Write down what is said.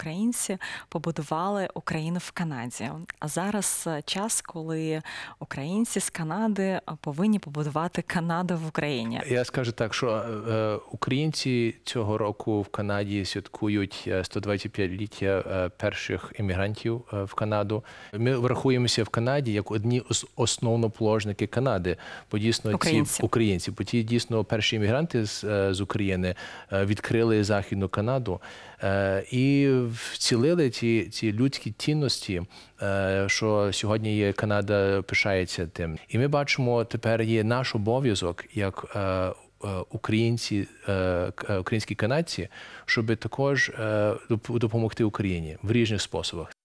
українці побудували Україну в Канаді. А зараз е, час, коли українці з Канади е, повинні побудувати Канаду в Україні. Я скажу так, що е, українці цього року в Канаді святкують 125-ліття перших іммігрантів в Канаду. Ми врахуємося в Канаді як одні з основноположники Канади. Бо дійсно українці. ці українці, бо ті дійсно перші іммігранти з, з України відкрили західну Канаду і вцілили ці ці людські цінності, е, що сьогодні є Канада пишається тим, і ми бачимо тепер є наш обов'язок як е, е, українці, українські канадці, щоб також допомогти Україні в різних способах.